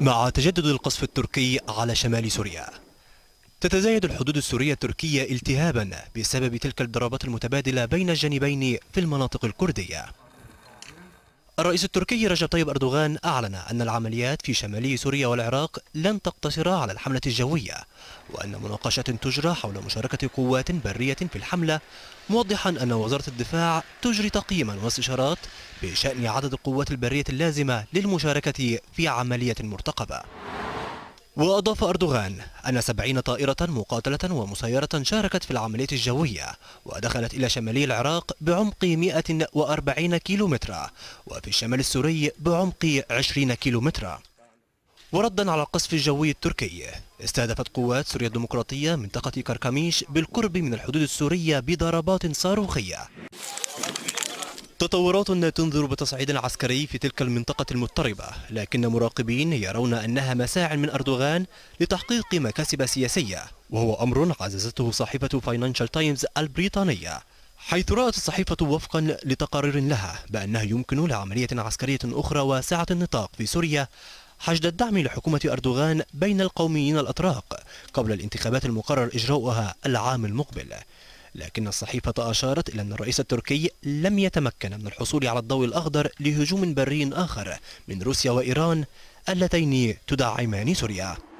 مع تجدد القصف التركي على شمال سوريا تتزايد الحدود السورية التركية التهابا بسبب تلك الضربات المتبادلة بين الجانبين في المناطق الكردية الرئيس التركي رجب طيب أردوغان أعلن أن العمليات في شمالي سوريا والعراق لن تقتصر على الحملة الجوية وأن مناقشة تجرى حول مشاركة قوات برية في الحملة موضحا أن وزارة الدفاع تجري تقييما واستشارات بشأن عدد القوات البرية اللازمة للمشاركة في عملية مرتقبة وأضاف أردوغان أن 70 طائرة مقاتلة ومسيرة شاركت في العمليات الجوية ودخلت إلى شمالي العراق بعمق 140 كيلومترا وفي الشمال السوري بعمق 20 كيلومترا وردا على القصف الجوي التركي استهدفت قوات سوريا الديمقراطية منطقة كركميش بالقرب من الحدود السورية بضربات صاروخية تطورات تنذر بتصعيد عسكري في تلك المنطقة المضطربة لكن مراقبين يرون أنها مساع من أردوغان لتحقيق مكاسب سياسية وهو أمر عززته صحيفة فاينانشال تايمز البريطانية حيث رأت الصحيفة وفقا لتقارير لها بأنه يمكن لعملية عسكرية أخرى واسعة النطاق في سوريا حشد الدعم لحكومة أردوغان بين القوميين الأتراك قبل الانتخابات المقرر إجراؤها العام المقبل لكن الصحيفة أشارت إلى أن الرئيس التركي لم يتمكن من الحصول على الضوء الأخضر لهجوم بري آخر من روسيا وإيران اللتين تدعمان سوريا